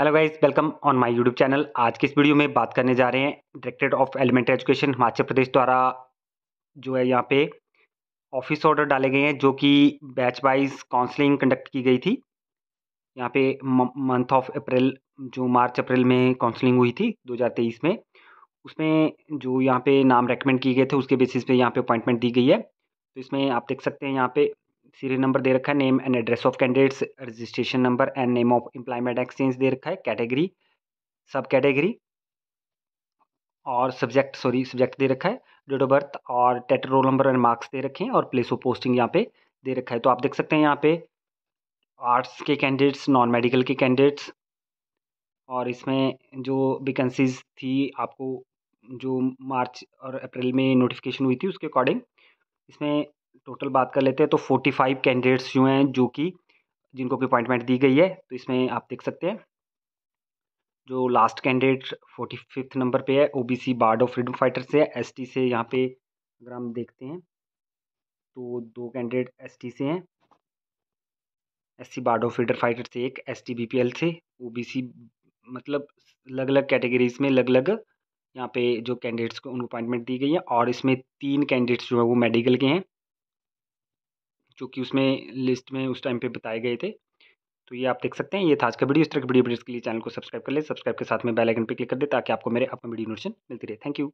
hello guys welcome on my YouTube channel आज की इस वीडियो में बात करने जा रहे हैं directorate of elementary education Himachal Pradesh द्वारा जो है यहाँ पे ऑफिस ऑर्डर डाले गए हैं जो कि बैच वाइज काउंसलिंग कंडक्ट की गई थी यहाँ पे मंथ ऑफ अप्रैल जो मार्च अप्रैल में काउंसलिंग हुई थी दो में उसमें जो यहाँ पे नाम रेकमेंड किए गए थे उसके बेसिस पे यहाँ पे अपॉइंटमेंट दी गई है तो इसमें आप देख सकते हैं यहाँ पे सीरियल नंबर दे रखा है name and address of candidates registration number and name of employment exchange दे रखा है कैटेगरी सब कैटेगरी और सब्जेक्ट सॉरी सब्जेक्ट दे रखा है डेट ऑफ बर्थ और टेटर रोल नंबर एंड मार्क्स दे रखे हैं और प्लेस ऑफ पोस्टिंग यहाँ पे दे रखा है तो आप देख सकते हैं यहाँ पे आर्ट्स के कैंडिडेट्स नॉन मेडिकल के कैंडिडेट्स और इसमें जो वेकेंसीज थी आपको जो मार्च और अप्रैल में नोटिफिकेशन हुई थी उसके अकॉर्डिंग इसमें टोटल बात कर लेते हैं तो फोर्टी फाइव कैंडिडेट्स जो हैं जो कि जिनको भी अपॉइंटमेंट दी गई है तो इसमें आप देख सकते हैं जो last candidate forty fifth number पे है OBC ward of freedom fighter से है एस से यहाँ पे अगर हम देखते हैं तो दो कैंडिडेट एस से हैं S C ward of freedom fighter से एक एस टी से ओ मतलब अलग अलग कैटेगरीज में अलग अलग यहाँ पे जो कैंडिडेट्स को उनको अपॉइंटमेंट दी गई है और इसमें तीन कैंडिडेट्स जो है वो मेडिकल के हैं जो कि उसमें लिस्ट में उस टाइम पे बताए गए थे तो ये आप देख सकते हैं ये था आज का वीडियो इस तरह की वीडियो के लिए चैनल को सब्सक्राइब कर ले सब्सक्राइब के साथ में बेल आइकन पे क्लिक कर दे ताकि आपको मेरे अपने वीडियो नोटिफिकेशन मिलती रहे थैंक यू